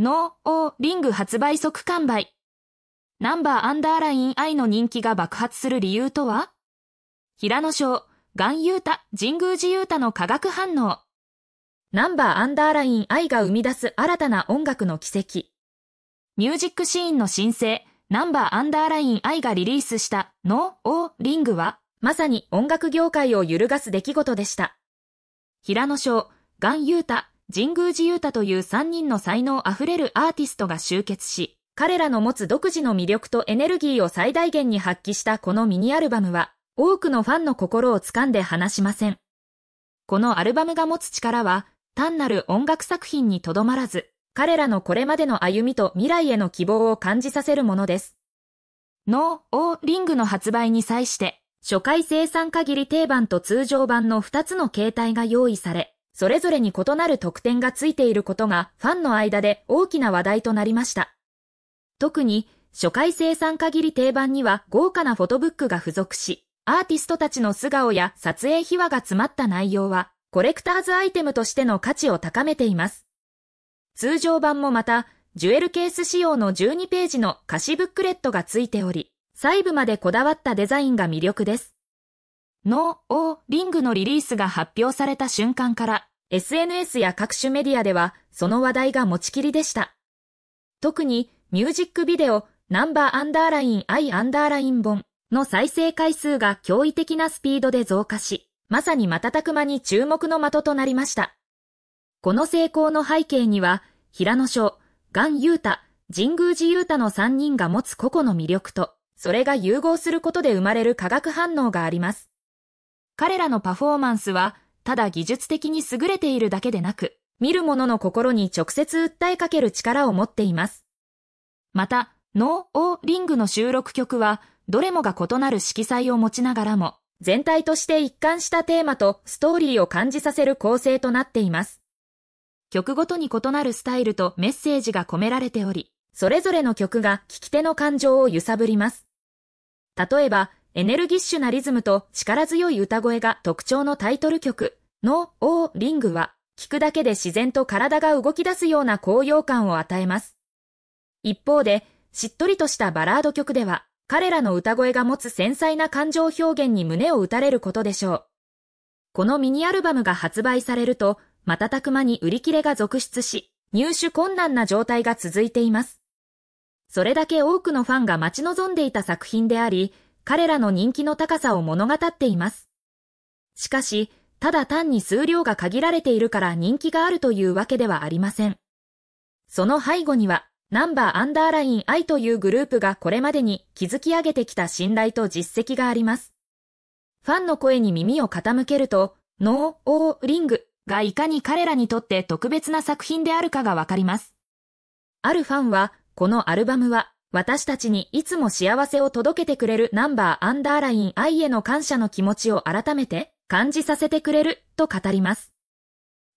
ノーオーリング発売即完売。ナンバーアンダーラインイの人気が爆発する理由とは平野ン・ユータ、神宮寺ータの化学反応。ナンバーアンダーラインイが生み出す新たな音楽の奇跡。ミュージックシーンの新生、ナンバーアンダーラインイがリリースしたノーオーリングは、まさに音楽業界を揺るがす出来事でした。平野ン・ユータ、神宮寺勇太という3人の才能あふれるアーティストが集結し、彼らの持つ独自の魅力とエネルギーを最大限に発揮したこのミニアルバムは、多くのファンの心を掴んで離しません。このアルバムが持つ力は、単なる音楽作品にとどまらず、彼らのこれまでの歩みと未来への希望を感じさせるものです。ノー・オー・リングの発売に際して、初回生産限り定番と通常版の2つの形態が用意され、それぞれに異なる特典がついていることがファンの間で大きな話題となりました。特に、初回生産限り定番には豪華なフォトブックが付属し、アーティストたちの素顔や撮影秘話が詰まった内容は、コレクターズアイテムとしての価値を高めています。通常版もまた、ジュエルケース仕様の12ページの歌詞ブックレットがついており、細部までこだわったデザインが魅力です。のー・リングのリリースが発表された瞬間から、SNS や各種メディアでは、その話題が持ちきりでした。特に、ミュージックビデオ、ナンバーアンダーライン・アイ・アンダーライン本の再生回数が驚異的なスピードで増加し、まさに瞬く間に注目の的となりました。この成功の背景には、平野翔、ガン・ユータ、神宮寺ユータの3人が持つ個々の魅力と、それが融合することで生まれる化学反応があります。彼らのパフォーマンスは、ただ技術的に優れているだけでなく、見る者の心に直接訴えかける力を持っています。また、ノー・オー・リングの収録曲は、どれもが異なる色彩を持ちながらも、全体として一貫したテーマとストーリーを感じさせる構成となっています。曲ごとに異なるスタイルとメッセージが込められており、それぞれの曲が聴き手の感情を揺さぶります。例えば、エネルギッシュなリズムと力強い歌声が特徴のタイトル曲のお、リングは、聴くだけで自然と体が動き出すような高揚感を与えます。一方で、しっとりとしたバラード曲では、彼らの歌声が持つ繊細な感情表現に胸を打たれることでしょう。このミニアルバムが発売されると、瞬く間に売り切れが続出し、入手困難な状態が続いています。それだけ多くのファンが待ち望んでいた作品であり、彼らの人気の高さを物語っています。しかし、ただ単に数量が限られているから人気があるというわけではありません。その背後には、ナンバーアンダーライン I というグループがこれまでに築き上げてきた信頼と実績があります。ファンの声に耳を傾けると、ノー・オー・リングがいかに彼らにとって特別な作品であるかがわかります。あるファンは、このアルバムは私たちにいつも幸せを届けてくれるナンバーアンダーライン愛への感謝の気持ちを改めて感じさせてくれると語ります。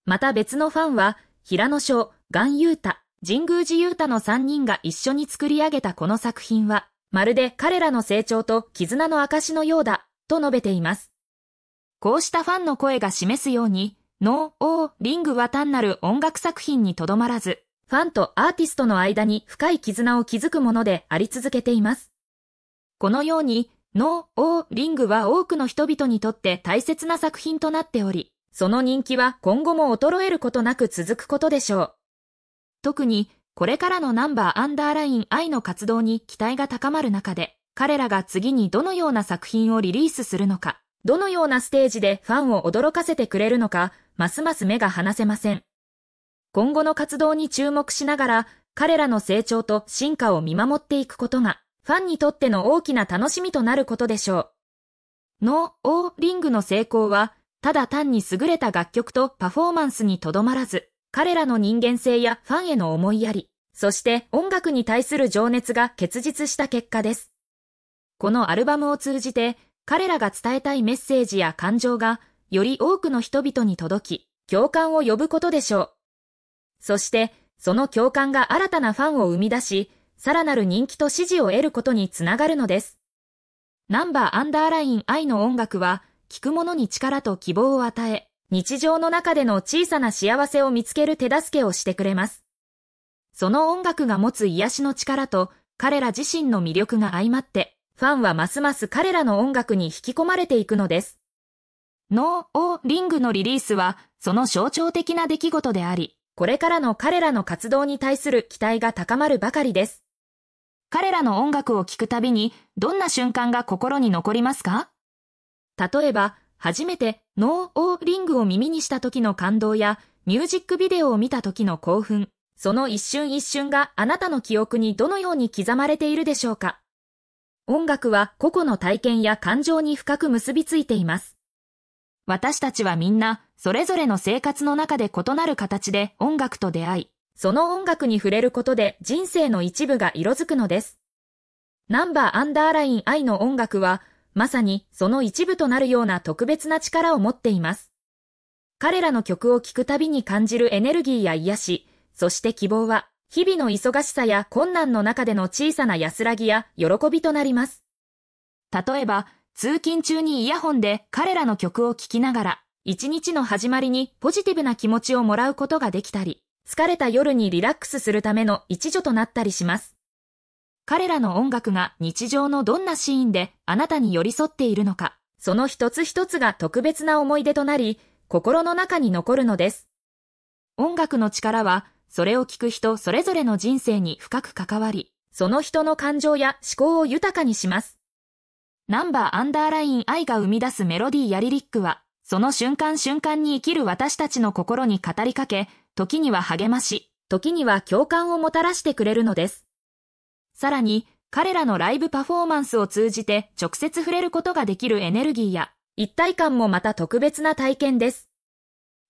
また別のファンは、平野翔、岩優太、神宮寺優太の3人が一緒に作り上げたこの作品は、まるで彼らの成長と絆の証のようだ、と述べています。こうしたファンの声が示すように、ノー・オー・リングは単なる音楽作品にとどまらず、ファンとアーティストの間に深い絆を築くものであり続けています。このように、ノー・オー・リングは多くの人々にとって大切な作品となっており、その人気は今後も衰えることなく続くことでしょう。特に、これからのナンバーアンダーライン愛の活動に期待が高まる中で、彼らが次にどのような作品をリリースするのか、どのようなステージでファンを驚かせてくれるのか、ますます目が離せません。今後の活動に注目しながら、彼らの成長と進化を見守っていくことが、ファンにとっての大きな楽しみとなることでしょう。ノー・オー・リングの成功は、ただ単に優れた楽曲とパフォーマンスにとどまらず、彼らの人間性やファンへの思いやり、そして音楽に対する情熱が結実した結果です。このアルバムを通じて、彼らが伝えたいメッセージや感情が、より多くの人々に届き、共感を呼ぶことでしょう。そして、その共感が新たなファンを生み出し、さらなる人気と支持を得ることにつながるのです。ナンバーアンダーライン愛の音楽は、聴く者に力と希望を与え、日常の中での小さな幸せを見つける手助けをしてくれます。その音楽が持つ癒しの力と、彼ら自身の魅力が相まって、ファンはますます彼らの音楽に引き込まれていくのです。ノー・オー・リングのリリースは、その象徴的な出来事であり、これからの彼らの活動に対する期待が高まるばかりです。彼らの音楽を聴くたびに、どんな瞬間が心に残りますか例えば、初めてノーオーリングを耳にした時の感動や、ミュージックビデオを見た時の興奮、その一瞬一瞬があなたの記憶にどのように刻まれているでしょうか音楽は個々の体験や感情に深く結びついています。私たちはみんな、それぞれの生活の中で異なる形で音楽と出会い、その音楽に触れることで人生の一部が色づくのです。ナンバーアンダーライン愛の音楽は、まさにその一部となるような特別な力を持っています。彼らの曲を聴くたびに感じるエネルギーや癒し、そして希望は、日々の忙しさや困難の中での小さな安らぎや喜びとなります。例えば、通勤中にイヤホンで彼らの曲を聴きながら、一日の始まりにポジティブな気持ちをもらうことができたり、疲れた夜にリラックスするための一助となったりします。彼らの音楽が日常のどんなシーンであなたに寄り添っているのか、その一つ一つが特別な思い出となり、心の中に残るのです。音楽の力は、それを聴く人それぞれの人生に深く関わり、その人の感情や思考を豊かにします。ナンバーアンダーライン愛が生み出すメロディーやリリックは、その瞬間瞬間に生きる私たちの心に語りかけ、時には励まし、時には共感をもたらしてくれるのです。さらに、彼らのライブパフォーマンスを通じて直接触れることができるエネルギーや、一体感もまた特別な体験です。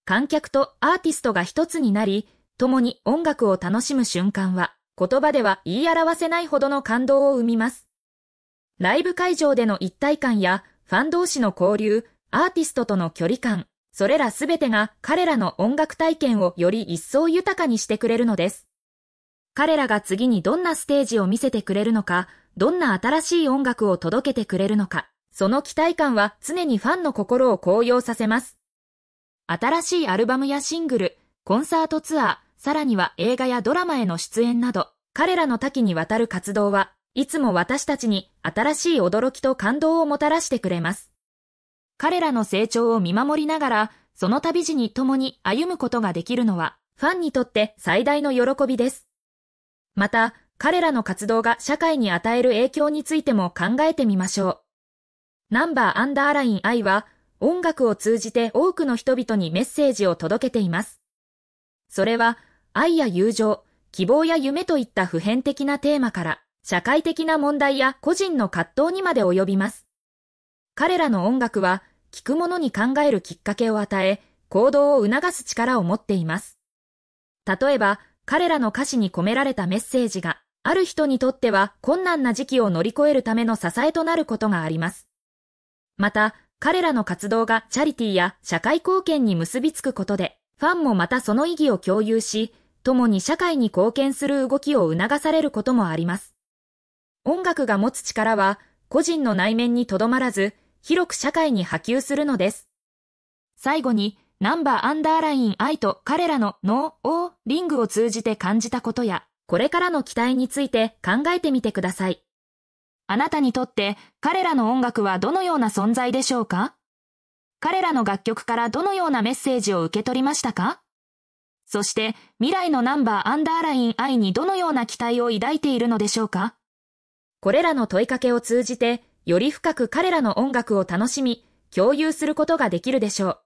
観客とアーティストが一つになり、共に音楽を楽しむ瞬間は、言葉では言い表せないほどの感動を生みます。ライブ会場での一体感や、ファン同士の交流、アーティストとの距離感、それらすべてが彼らの音楽体験をより一層豊かにしてくれるのです。彼らが次にどんなステージを見せてくれるのか、どんな新しい音楽を届けてくれるのか、その期待感は常にファンの心を高揚させます。新しいアルバムやシングル、コンサートツアー、さらには映画やドラマへの出演など、彼らの多岐にわたる活動はいつも私たちに新しい驚きと感動をもたらしてくれます。彼らの成長を見守りながら、その旅路に共に歩むことができるのは、ファンにとって最大の喜びです。また、彼らの活動が社会に与える影響についても考えてみましょう。ナンバーアンダーライン I は、音楽を通じて多くの人々にメッセージを届けています。それは、愛や友情、希望や夢といった普遍的なテーマから、社会的な問題や個人の葛藤にまで及びます。彼らの音楽は、聴く者に考えるきっかけを与え、行動を促す力を持っています。例えば、彼らの歌詞に込められたメッセージが、ある人にとっては困難な時期を乗り越えるための支えとなることがあります。また、彼らの活動がチャリティーや社会貢献に結びつくことで、ファンもまたその意義を共有し、共に社会に貢献する動きを促されることもあります。音楽が持つ力は個人の内面にとどまらず、広く社会に波及するのです。最後に、ナンバーアンダーライン愛と彼らのノー、オー、リングを通じて感じたことや、これからの期待について考えてみてください。あなたにとって彼らの音楽はどのような存在でしょうか彼らの楽曲からどのようなメッセージを受け取りましたかそして未来のナンバーアンダーライン愛にどのような期待を抱いているのでしょうかこれらの問いかけを通じて、より深く彼らの音楽を楽しみ、共有することができるでしょう。